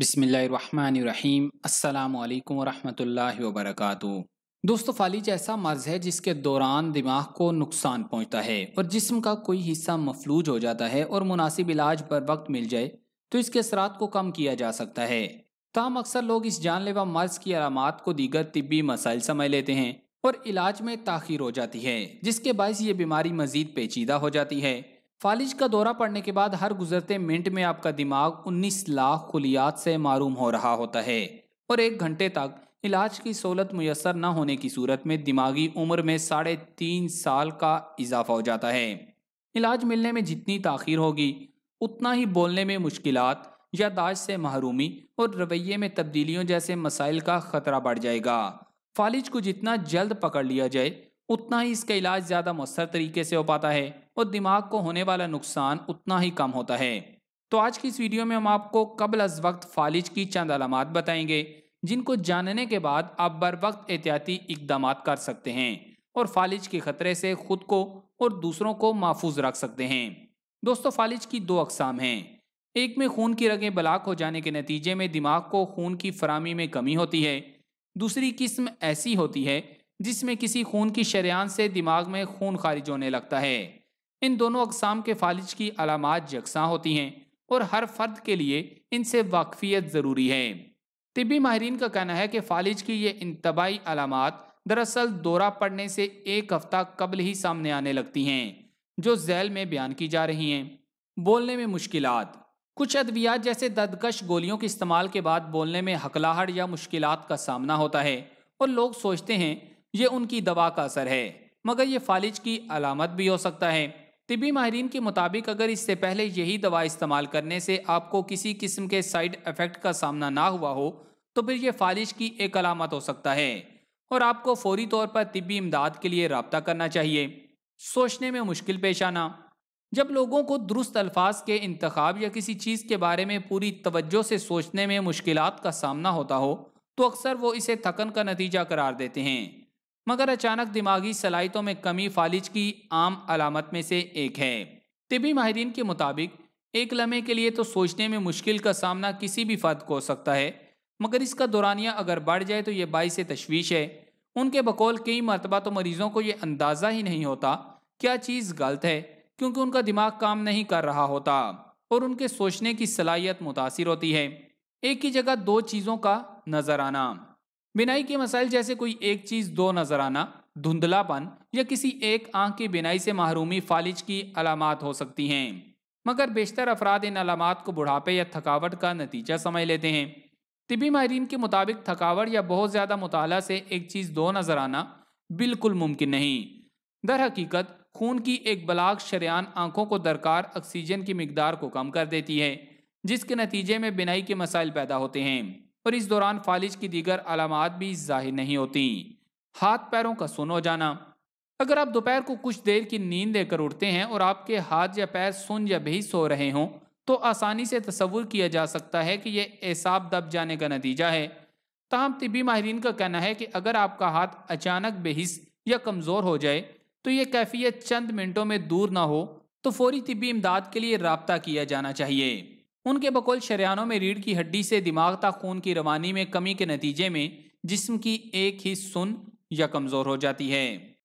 बिसमीम् अल्लाम वरहमल वबरक दोस्तों फालिज ऐसा मर्ज है जिसके दौरान दिमाग को नुकसान पहुंचता है और जिस्म का कोई हिस्सा मफलूज हो जाता है और मुनासिब इलाज पर वक्त मिल जाए तो इसके असरात को कम किया जा सकता है ताम अक्सर लोग इस जानलेवा मर्ज की अलामत को दीगर तबी मसाइल समझ लेते हैं और इलाज में तखिर हो जाती है जिसके बायस ये बीमारी मजीद पेचीदा हो जाती है फालिज का दौरा पड़ने के बाद हर गुजरते मिनट में आपका दिमाग 19 लाख खुलियात से मारूम हो रहा होता है और एक घंटे तक इलाज की सहूलत मैसर न होने की सूरत में दिमागी उम्र में साढ़े तीन साल का इजाफा हो जाता है इलाज मिलने में जितनी ताखिर होगी उतना ही बोलने में मुश्किल यादाश्त से महरूमी और रवैये में तब्दीलियों जैसे मसाइल का खतरा बढ़ जाएगा फालिज को जितना जल्द पकड़ लिया जाए उतना ही इसका इलाज ज़्यादा मौसर तरीके से हो पाता है और दिमाग को होने वाला नुकसान उतना ही कम होता है तो आज की इस वीडियो में हम आपको कबल अज वक्त फालिज की चंद अलामत बताएंगे जिनको जानने के बाद आप बर वक्त एहतियाती इकदाम कर सकते हैं और फालिज के ख़तरे से खुद को और दूसरों को महफूज रख सकते हैं दोस्तों फालिज की दो अकसाम हैं एक में खून की रगें बलाक हो जाने के नतीजे में दिमाग को खून की फरहमी में कमी होती है दूसरी किस्म ऐसी होती है जिसमें किसी खून की शरियान से दिमाग में खून खारिज होने लगता है इन दोनों अकसाम के फालिज की अलामत यकसा होती हैं और हर फर्द के लिए इनसे वाकफियत ज़रूरी है तिबी माहरीन का कहना है कि फालिज की ये इंतबाही अलामत दरअसल दौरा पड़ने से एक हफ्ता कबल ही सामने आने लगती हैं जो जैल में बयान की जा रही हैं बोलने में मुश्किल कुछ अद्वियात जैसे ददकश गोलियों के इस्तेमाल के बाद बोलने में हकलाहट या मुश्किल का सामना होता है और लोग सोचते हैं ये उनकी दवा का असर है मगर ये फालिज की अलामत भी हो सकता है तिबी माहरीन के मुताबिक अगर इससे पहले यही दवा इस्तेमाल करने से आपको किसी किस्म के साइड इफ़ेक्ट का सामना ना हुआ हो तो फिर यह फालिश की एक अलामत हो सकता है और आपको फौरी तौर पर तिबी इमदाद के लिए रबता करना चाहिए सोचने में मुश्किल पेश आना जब लोगों को दुरुस्त अल्फाज के इंतखब या किसी चीज़ के बारे में पूरी तवज्जो से सोचने में मुश्किल का सामना होता हो तो अक्सर वो इसे थकन का नतीजा करार देते हैं मगर अचानक दिमागी सलाहितों में कमी फालिज की आम अलामत में से एक है तिबी माहरीन के मुताबिक एक लम्हे के लिए तो सोचने में मुश्किल का सामना किसी भी फर्द को हो सकता है मगर इसका दौरानिया अगर बढ़ जाए तो बाई बाईस तशवीश है उनके बकौल कई मरतबा तो मरीजों को यह अंदाज़ा ही नहीं होता क्या चीज़ गलत है क्योंकि उनका दिमाग काम नहीं कर रहा होता और उनके सोचने की सलाहियत मुतासर होती है एक ही जगह दो चीज़ों का नज़र आना बिनाई के मसाइल जैसे कोई एक चीज़ दो नज़र आना धुंधलापन या किसी एक आंख की बिनाई से महरूमी फालिज की अलामत हो सकती हैं मगर बेशतर अफराद इन अलामत को बुढ़ापे या थकावट का नतीजा समझ लेते हैं तिबी माहरीन के मुताबिक थकावट या बहुत ज़्यादा मताल से एक चीज़ दो नज़र आना बिल्कुल मुमकिन नहीं दर हकीकत खून की एक बलाक शरियान आंखों को दरकार ऑक्सीजन की मकदार को कम कर देती है जिसके नतीजे में बिनाई के मसाइल पैदा होते हैं और इस दौरान फालिज की दीगर अलामत भी जाहिर नहीं होती हाथ पैरों का सुन हो जाना अगर आप दोपहर को कुछ देर की नींद लेकर उठते हैं और आपके हाथ या पैर सुन या भी सो रहे हों तो आसानी से तस्वुर किया जा सकता है कि यह एसाब दब जाने का नतीजा है तहम तिबी माहरीन का कहना है कि अगर आपका हाथ अचानक बेहिस या कमज़ोर हो जाए तो यह कैफियत चंद मिनटों में दूर ना हो तो फौरी तिबी इमदाद के लिए रबता किया जाना चाहिए उनके बकौल शरियानों में रीढ़ की हड्डी से दिमाग तक खून की रवानी में कमी के नतीजे में जिस्म की एक ही सुन या कमज़ोर हो जाती है